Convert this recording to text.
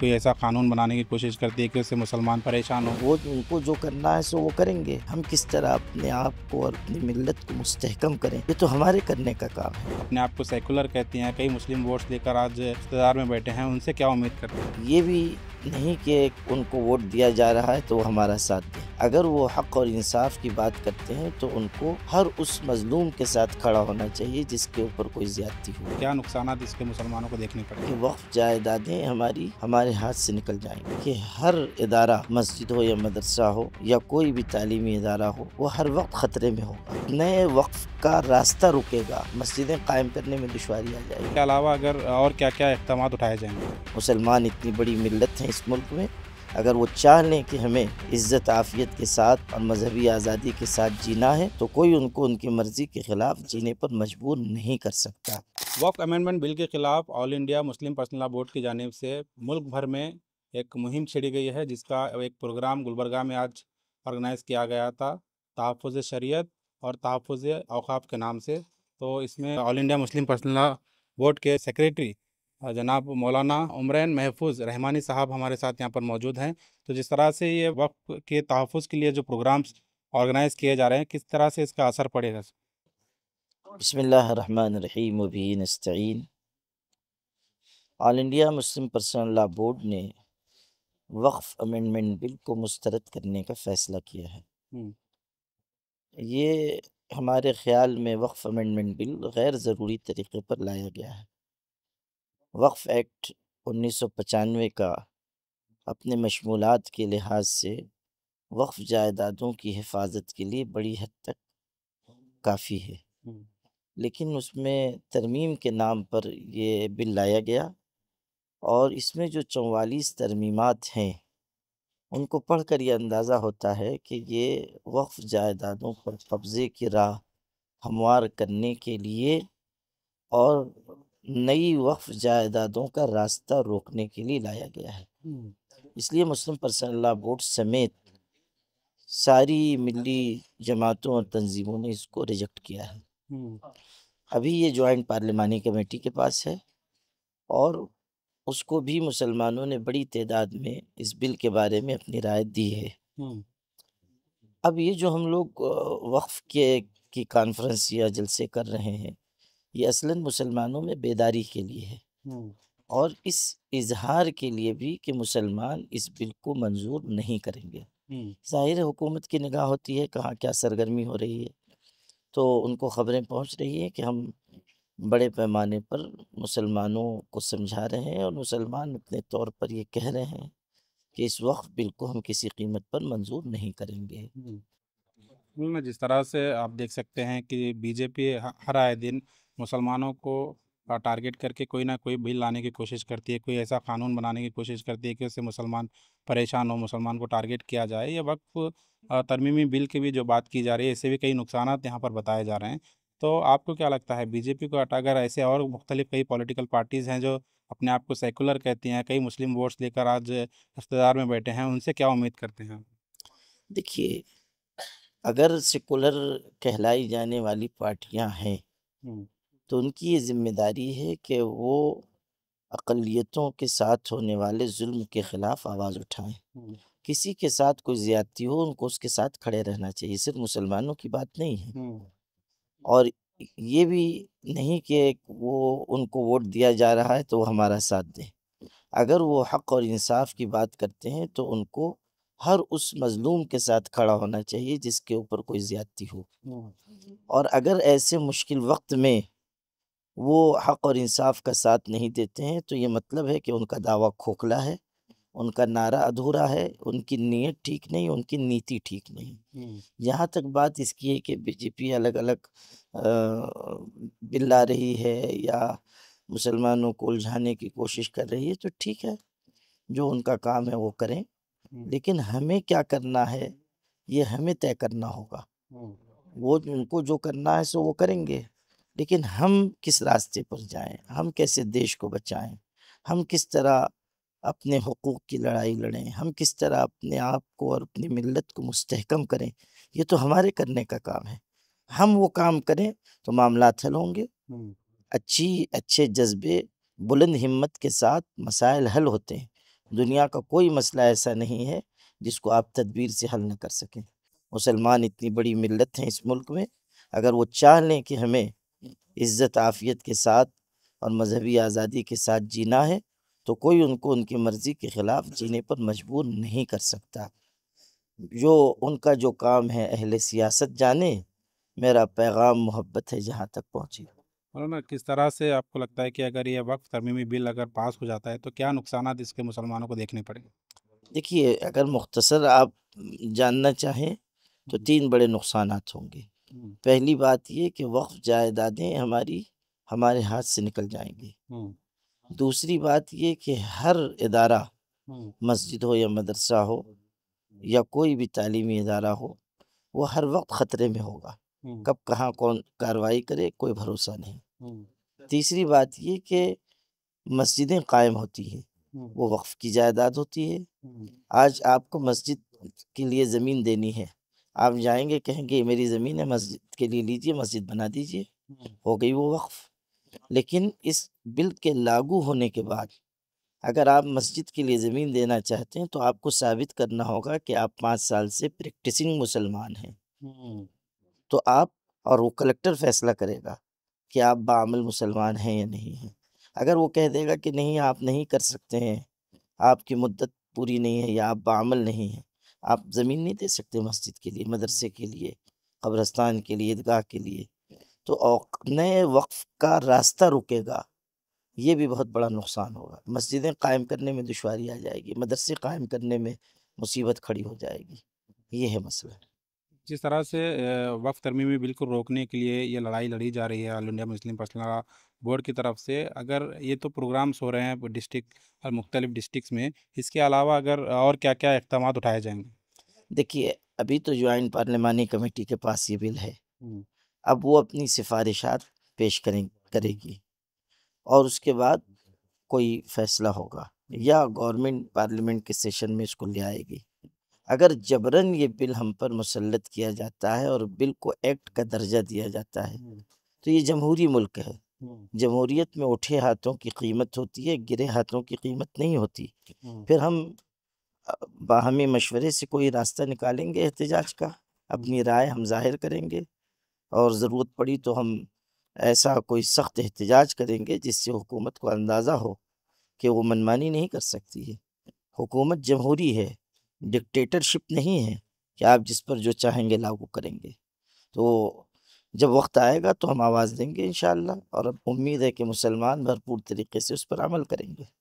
कोई ऐसा कानून बनाने की कोशिश करती है कि उससे मुसलमान परेशान हो वो उनको जो करना है सो वो करेंगे हम किस तरह अपने आप को और अपनी मिलत को मुस्तहकम करें ये तो हमारे करने का काम है अपने आप को सेकुलर कहती हैं कई मुस्लिम वोट्स लेकर आज इकतदार में बैठे हैं उनसे क्या उम्मीद करते हैं ये भी नहीं कि उनको वोट दिया जा रहा है तो वो हमारा साथ दें अगर वो हक़ और इंसाफ की बात करते हैं तो उनको हर उस मजलूम के साथ खड़ा होना चाहिए जिसके ऊपर कोई ज्यादती हो क्या नुकसान इसके मुसलमानों को देखने पड़े वक्त जायदादें हमारी हमारे हाथ से निकल जाएंगी कि हर इदारा मस्जिद हो या मदरसा हो या कोई भी तालीमी इदारा हो वो हर वक्त ख़तरे में होगा नए वक्फ का रास्ता रुकेगा मस्जिदें कायम करने में दुशारी आ जाएगी इसके अलावा अगर और क्या क्या इकदाम उठाए जाएंगे मुसलमान इतनी बड़ी मिलत है इस मुल्क में अगर वो चाह लें कि हमें इज़्ज़त आफियत के साथ और मजहबी आज़ादी के साथ जीना है तो कोई उनको उनकी मर्ज़ी के ख़िलाफ़ जीने पर मजबूर नहीं कर सकता वॉक अमेंडमेंट बिल के ख़िलाफ़ All India Muslim Personal Law Board की जानब से मुल्क भर में एक मुहिम छिड़ी गई है जिसका एक प्रोग्राम गुलबरगा में आज ऑर्गेनाइज़ किया गया था तहफ़ शरीत और तहफ़ अवकाफ़ के नाम से तो इसमें All India Muslim Personal Law Board के सेक्रेटरी जनाब मौलाना उमरान महफूज रहमानी साहब हमारे साथ यहाँ पर मौजूद हैं तो जिस तरह से ये वक्त के तहफ़ के लिए जो प्रोग्राम्स ऑर्गेनाइज किए जा रहे हैं किस तरह से इसका असर पड़ेगा बसमीम Mubeen All India Muslim Personal Law Board ने वक्फ़ अमेंडमेंट बिल को मुस्तरद करने का फ़ैसला किया है ये हमारे ख़्याल में वक्फ़ अमेंडमेंट बिल गैर ज़रूरी तरीके पर लाया गया है वक्फ़ एक्ट उन्नीस सौ पचानवे का अपने मशमूल के लिहाज से वक्फ़ जायदादों की हिफाजत के लिए बड़ी हद तक काफ़ी है लेकिन उसमें तरमीम के नाम पर ये बिल लाया गया और इसमें जो चवालीस तरमीमत हैं उनको पढ़ कर ये अंदाज़ा होता है कि ये वक्फ़ जायदादों पर कब्ज़े की राह हमवार करने के लिए और नई वक्फ जायदादों का रास्ता रोकने के लिए लाया गया है इसलिए मुस्लिम पर्सनल लॉ बोर्ड समेत सारी मिली जमातों और तंजीमों ने इसको रिजेक्ट किया है अभी ये जॉइंट पार्लियामानी कमेटी के पास है और उसको भी मुसलमानों ने बड़ी तादाद में इस बिल के बारे में अपनी राय दी है अब ये जो हम लोग वक्फ के की कॉन्फ्रेंस या जलसे कर रहे हैं ये असलन मुसलमानों में बेदारी के लिए है और इस इजहार के लिए भी कि मुसलमान इस बिल को मंजूर नहीं करेंगे ज़ाहिर हुकूमत की निगाह होती है कहाँ क्या सरगर्मी हो रही है तो उनको ख़बरें पहुँच रही है कि हम बड़े पैमाने पर मुसलमानों को समझा रहे हैं और मुसलमान अपने तौर पर ये कह रहे हैं कि इस वक्त बिल को हम किसी कीमत पर मंजूर नहीं करेंगे जिस तरह से आप देख सकते हैं कि बीजेपी हर आए दिन मुसलमानों को टारगेट करके कोई ना कोई बिल लाने की कोशिश करती है कोई ऐसा कानून बनाने की कोशिश करती है कि उससे मुसलमान परेशान हो मुसलमान को टारगेट किया जाए या वक्फ तरमीमी बिल की भी जो बात की जा रही है इससे भी कई नुकसान यहाँ पर बताए जा रहे हैं तो आपको क्या लगता है बीजेपी को अगर ऐसे और मुख्तलिफ कई पॉलिटिकल पार्टीज़ हैं जो अपने आप को सेकुलर कहती हैं कई मुस्लिम वोट्स लेकर आज रिश्तेदार में बैठे हैं उनसे क्या उम्मीद करते हैं देखिए अगर सेकुलर कहलाई जाने वाली पार्टियां हैं तो उनकी ये ज़िम्मेदारी है कि वो अक़लियतों के साथ होने वाले जुल्म के ख़िलाफ़ आवाज़ उठाएं किसी के साथ कोई ज़्यादती हो उनको उसके साथ खड़े रहना चाहिए सिर्फ मुसलमानों की बात नहीं है और ये भी नहीं कि वो उनको वोट दिया जा रहा है तो वो हमारा साथ दें अगर वो हक़ और इंसाफ की बात करते हैं तो उनको हर उस मज़लूम के साथ खड़ा होना चाहिए जिसके ऊपर कोई ज़्यादती हो और अगर ऐसे मुश्किल वक्त में वो हक और इंसाफ का साथ नहीं देते हैं तो ये मतलब है कि उनका दावा खोखला है उनका नारा अधूरा है उनकी नीयत ठीक नहीं उनकी नीति ठीक नहीं यहाँ तक बात इसकी है कि बीजेपी अलग अलग बिल्ला रही है या मुसलमानों को उलझाने की कोशिश कर रही है तो ठीक है जो उनका काम है वो करें लेकिन हमें क्या करना है ये हमें तय करना होगा वो उनको जो करना है सो वो करेंगे लेकिन हम किस रास्ते पर जाएं हम कैसे देश को बचाएं हम किस तरह अपने हकूक़ की लड़ाई लड़ें हम किस तरह अपने आप को और अपनी मिलत को मुस्तकम करें ये तो हमारे करने का काम है हम वो काम करें तो मामला हल अच्छा होंगे हम्म। अच्छी अच्छे जज्बे बुलंद हिम्मत के साथ मसाइल हल होते हैं दुनिया का कोई मसला ऐसा नहीं है जिसको आप तदबीर से हल न कर सकें मुसलमान इतनी बड़ी मिलत हैं इस मुल्क में अगर वो चाह लें कि हमें इज़्ज़त आफ़ियत के साथ और मजहबी आज़ादी के साथ जीना है तो कोई उनको उनकी मर्ज़ी के ख़िलाफ़ जीने पर मजबूर नहीं कर सकता जो उनका जो काम है अहल सियासत जाने मेरा पैगाम मोहब्बत है जहाँ तक पहुँची मौलाना किस तरह से आपको लगता है कि अगर ये वक्त तरमीमी बिल अगर पास हो जाता है तो क्या नुकसान इसके मुसलमानों को देखने पड़ेंगे देखिए अगर मुख्तसर आप जानना चाहें तो तीन बड़े नुकसान होंगे पहली बात ये कि वक्फ जायदादें हमारी हमारे हाथ से निकल जाएंगी दूसरी बात ये कि हर इदारा मस्जिद हो या मदरसा हो या कोई भी तालीमी इदारा हो वो हर वक्त ख़तरे में होगा कब कहाँ कौन कार्रवाई करे कोई भरोसा नहीं तीसरी बात ये कि मस्जिदें कायम होती हैं वो वक्फ की जायदाद होती है आज आपको मस्जिद के लिए ज़मीन देनी है आप जाएंगे कहेंगे मेरी ज़मीन है मस्जिद के लिए लीजिए मस्जिद बना दीजिए हो गई वो वक्फ हाँ। लेकिन इस बिल के लागू होने के बाद अगर आप मस्जिद के लिए ज़मीन देना चाहते हैं तो आपको साबित करना होगा कि आप पाँच साल से प्रैक्टिसिंग मुसलमान हैं तो आप और वो कलेक्टर फैसला करेगा कि आप बामल मुसलमान हैं या नहीं हैं अगर वो कह देगा कि नहीं आप नहीं कर सकते हैं आपकी मुद्दत पूरी नहीं है या आप बामल नहीं हैं आप ज़मीन नहीं दे सकते मस्जिद के लिए मदरसे के लिए कब्रस्तान के लिए ईदगाह के लिए तो नए वक्फ का रास्ता रुकेगा ये भी बहुत बड़ा नुकसान होगा मस्जिदें कायम करने में दुशारी आ जाएगी मदरसे कायम करने में मुसीबत खड़ी हो जाएगी ये है मसला जिस तरह से वक्फ तरमीमी बिल को रोकने के लिए ये लड़ाई लड़ी जा रही है All India Muslim Personal Board की तरफ से अगर ये तो प्रोग्राम्स हो रहे हैं डिस्ट्रिक्ट और मुख्तलिफ डिस्ट्रिक्स में इसके अलावा अगर और क्या क्या इकदाम उठाए जाएंगे देखिए अभी तो ज्वाइंट पार्लियामानी कमेटी के पास ये बिल है अब वो अपनी सिफारिशात पेश करें करेगी और उसके बाद कोई फैसला होगा या गवर्नमेंट पार्लियामेंट के सेशन में इसको ले आएगी अगर जबरन ये बिल हम पर मुसलत किया जाता है और बिल को एक्ट का दर्जा दिया जाता है तो ये जमहूरी मुल्क है हम्म। जमहूरीत में उठे हाथों की कीमत होती है गिरे हाथों की कीमत नहीं होती हम्म। फिर हम बाहमी मशवरे से कोई रास्ता निकालेंगे एहतजाज का हम्म। अपनी राय हम जाहिर करेंगे और ज़रूरत पड़ी तो हम ऐसा कोई सख्त एहतजाज करेंगे जिससे हुकूमत को अंदाज़ा हो कि वो मनमानी नहीं कर सकती है हुकूमत जमहूरी है डिक्टेटरशिप नहीं है कि आप जिस पर जो चाहेंगे लागू करेंगे तो जब वक्त आएगा तो हम आवाज़ देंगे इन और अब उम्मीद है कि मुसलमान भरपूर तरीके से उस पर अमल करेंगे